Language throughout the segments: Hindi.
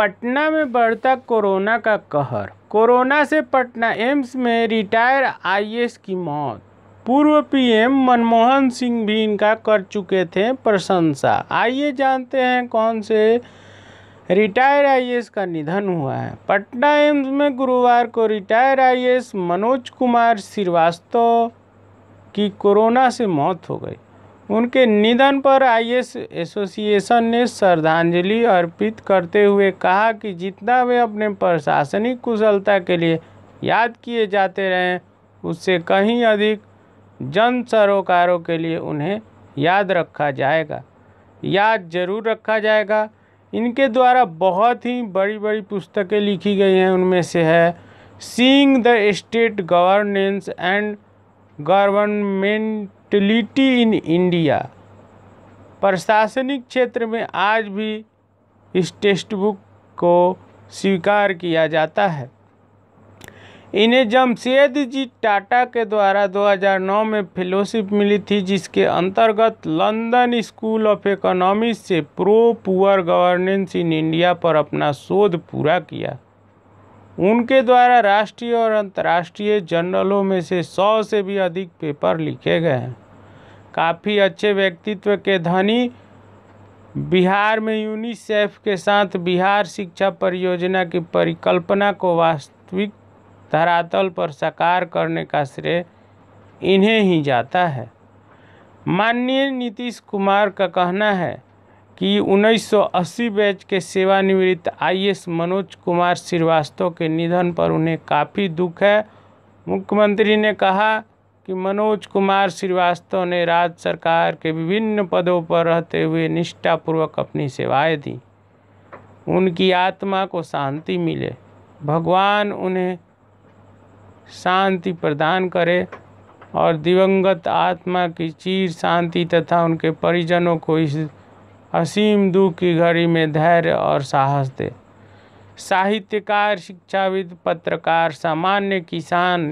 पटना में बढ़ता कोरोना का कहर कोरोना से पटना एम्स में रिटायर आईएएस की मौत पूर्व पीएम मनमोहन सिंह भी इनका कर चुके थे प्रशंसा आइए जानते हैं कौन से रिटायर आईएएस का निधन हुआ है पटना एम्स में गुरुवार को रिटायर आईएएस मनोज कुमार श्रीवास्तव की कोरोना से मौत हो गई उनके निधन पर आई एसोसिएशन ने श्रद्धांजलि अर्पित करते हुए कहा कि जितना वे अपने प्रशासनिक कुशलता के लिए याद किए जाते रहें उससे कहीं अधिक जन सरोकारों के लिए उन्हें याद रखा जाएगा याद जरूर रखा जाएगा इनके द्वारा बहुत ही बड़ी बड़ी पुस्तकें लिखी गई हैं उनमें से है seeing the state governance and government utility in India प्रशासनिक क्षेत्र में आज भी इस टेक्स्ट बुक को स्वीकार किया जाता है इन्हें जमशेद जी टाटा के द्वारा 2009 में फेलोशिप मिली थी जिसके अंतर्गत लंदन स्कूल ऑफ इकोनॉमिक्स से pro poor governance in India पर अपना शोध पूरा किया उनके द्वारा राष्ट्रीय और अंतर्राष्ट्रीय जर्नलों में से सौ से भी अधिक पेपर लिखे गए हैं काफ़ी अच्छे व्यक्तित्व के धनी बिहार में यूनिसेफ के साथ बिहार शिक्षा परियोजना की परिकल्पना को वास्तविक धरातल पर साकार करने का श्रेय इन्हें ही जाता है माननीय नीतीश कुमार का कहना है कि 1980 बैच के सेवानिवृत्त आईएएस मनोज कुमार श्रीवास्तव के निधन पर उन्हें काफ़ी दुख है मुख्यमंत्री ने कहा कि मनोज कुमार श्रीवास्तव ने राज्य सरकार के विभिन्न पदों पर रहते हुए निष्ठापूर्वक अपनी सेवाएं दी उनकी आत्मा को शांति मिले भगवान उन्हें शांति प्रदान करे और दिवंगत आत्मा की चीर शांति तथा उनके परिजनों को इस असीम दुख की घड़ी में धैर्य और साहस दे साहित्यकार शिक्षाविद पत्रकार सामान्य किसान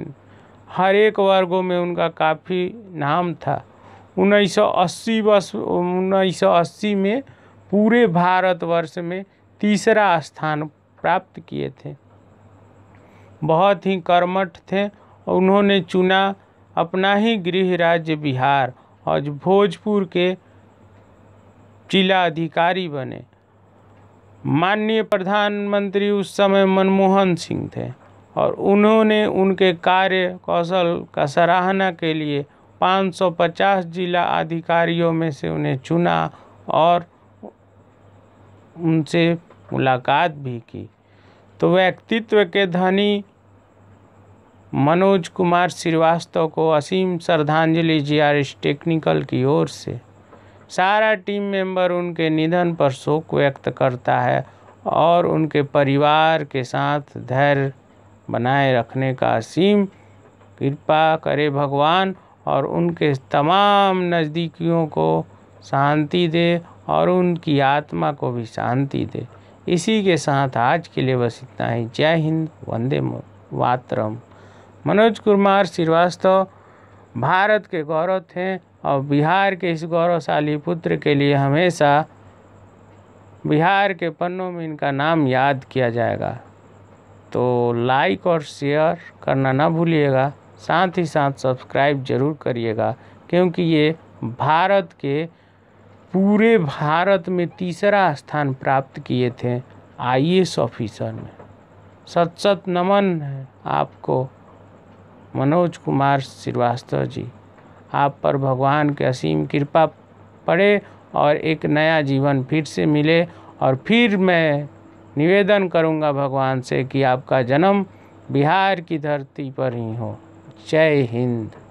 हर एक वर्गों में उनका काफ़ी नाम था 1980 वर्ष अस्सी में पूरे भारतवर्ष में तीसरा स्थान प्राप्त किए थे बहुत ही कर्मठ थे और उन्होंने चुना अपना ही गृह राज्य बिहार और भोजपुर के जिला अधिकारी बने माननीय प्रधानमंत्री उस समय मनमोहन सिंह थे और उन्होंने उनके कार्य कौशल का सराहना के लिए 550 जिला अधिकारियों में से उन्हें चुना और उनसे मुलाकात भी की तो व्यक्तित्व के धनी मनोज कुमार श्रीवास्तव को असीम श्रद्धांजलि जी आर एस टेक्निकल की ओर से सारा टीम मेंबर उनके निधन पर शोक व्यक्त करता है और उनके परिवार के साथ धैर्य बनाए रखने का असीम कृपा करे भगवान और उनके तमाम नज़दीकियों को शांति दे और उनकी आत्मा को भी शांति दे इसी के साथ आज के लिए बस इतना ही जय हिंद वंदे मातरम मनोज कुमार श्रीवास्तव भारत के गौरव थे और बिहार के इस गौरवशाली पुत्र के लिए हमेशा बिहार के पन्नों में इनका नाम याद किया जाएगा तो लाइक और शेयर करना ना भूलिएगा साथ ही साथ सब्सक्राइब ज़रूर करिएगा क्योंकि ये भारत के पूरे भारत में तीसरा स्थान प्राप्त किए थे आईएएस ऑफिसर में सत सत नमन है आपको मनोज कुमार श्रीवास्तव जी आप पर भगवान के असीम कृपा पड़े और एक नया जीवन फिर से मिले और फिर मैं निवेदन करूंगा भगवान से कि आपका जन्म बिहार की धरती पर ही हो जय हिंद